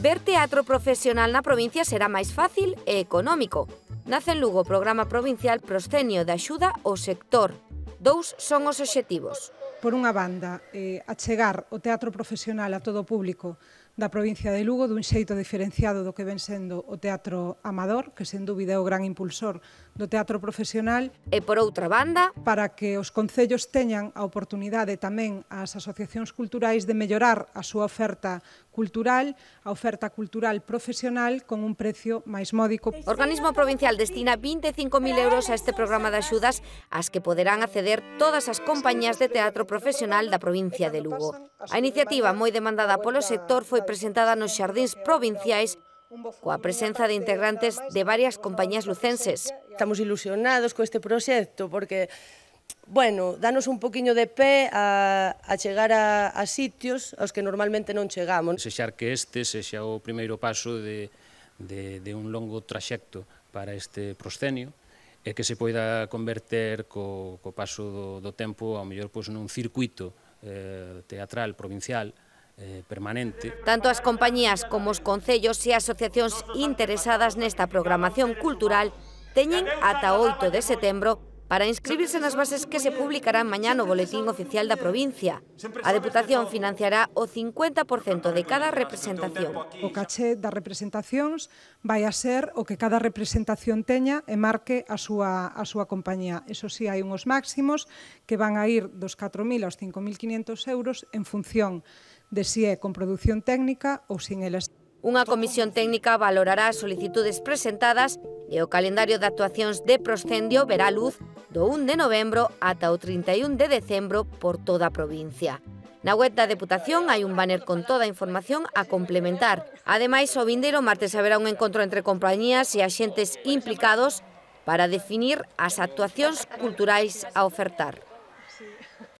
Ver teatro profesional na provincia será máis fácil e económico. Nace en Lugo o programa provincial Proscenio de Axuda ao Sector. Dous son os obxectivos. Por unha banda, eh, achegar o teatro profesional a todo o público da provincia de Lugo dun xeito diferenciado do que ven sendo o teatro amador, que sen dúbida é o gran impulsor do teatro profesional. E por outra banda... Para que os concellos teñan a oportunidade tamén as asociacións culturais de mellorar a súa oferta cultural, a oferta cultural profesional con un precio máis módico. O organismo provincial destina 25.000 euros a este programa de axudas ás que poderán acceder todas as compañías de teatro profesional da provincia de Lugo. A iniciativa moi demandada polo sector foi presentada nos xardíns provinciais coa presenza de integrantes de varias compañías lucenses. Estamos ilusionados co este proxecto porque bueno, danos un poquinho de pé a, a chegar a, a sitios aos que normalmente non chegamos. Sexar que este sexa o primeiro paso de, de, de un longo traxecto para este proscenio e que se poida converter co, co paso do, do tempo ao mellor pois, nun circuito eh, teatral provincial eh, permanente. Tanto as compañías como os concellos e asociacións interesadas nesta programación cultural teñen ata 8 de setembro para inscribirse nas bases que se publicarán mañá no Boletín Oficial da Provincia. A Deputación financiará o 50% de cada representación. O caché das representacións vai a ser o que cada representación teña e marque a súa, a súa compañía. Eso sí, hai unhos máximos que van a ir dos 4.000 aos 5.500 euros en función de si é con produción técnica ou sin elas. Unha comisión técnica valorará as solicitudes presentadas e o calendario de actuacións de proscendio verá luz do 1 de novembro ata o 31 de decembro por toda a provincia. Na web da Deputación hai un banner con toda a información a complementar. Ademais, o vindeiro martes haberá un encontro entre compañías e axentes implicados para definir as actuacións culturais a ofertar.